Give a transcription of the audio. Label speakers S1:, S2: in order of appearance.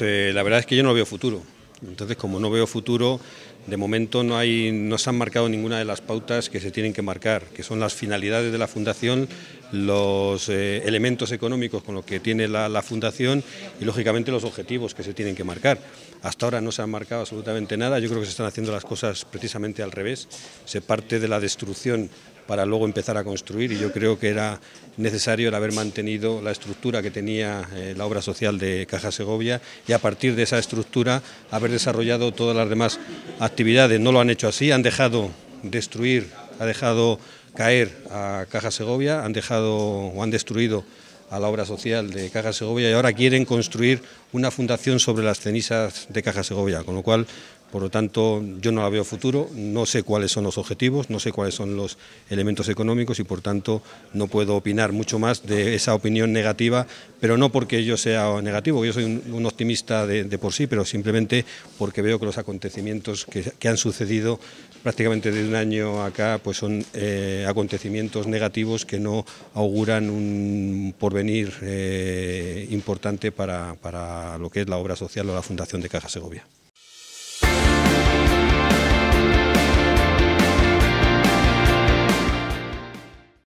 S1: Eh, la verdad es que yo no veo futuro. Entonces, como no veo futuro, de momento no, hay, no se han marcado ninguna de las pautas que se tienen que marcar, que son las finalidades de la Fundación, los eh, elementos económicos con los que tiene la, la, Fundación y, lógicamente, los objetivos que se tienen que marcar. Hasta ahora no se han marcado absolutamente nada. Yo creo que se están haciendo las cosas precisamente al revés. Se parte de la destrucción para luego empezar a construir y yo creo que era necesario el haber mantenido la estructura que tenía eh, la obra social de Caja Segovia y a partir de esa estructura haber desarrollado todas las demás actividades. No lo han hecho así, han dejado destruir, ha dejado caer a Caja Segovia, han dejado o han destruido a la obra social de Caja Segovia y ahora quieren construir una fundación sobre las cenizas de Caja Segovia, con lo cual por lo tanto, yo no la veo futuro, no sé cuáles son los objetivos, no sé cuáles son los elementos económicos y por tanto no puedo opinar mucho más de esa opinión negativa, pero no porque yo sea negativo, yo soy un, optimista de, por sí, pero simplemente porque veo que los acontecimientos que, han sucedido prácticamente de un año acá pues son eh, acontecimientos negativos que no auguran un porvenir eh, importante para lo que es la obra social o la Fundación de Caja Segovia.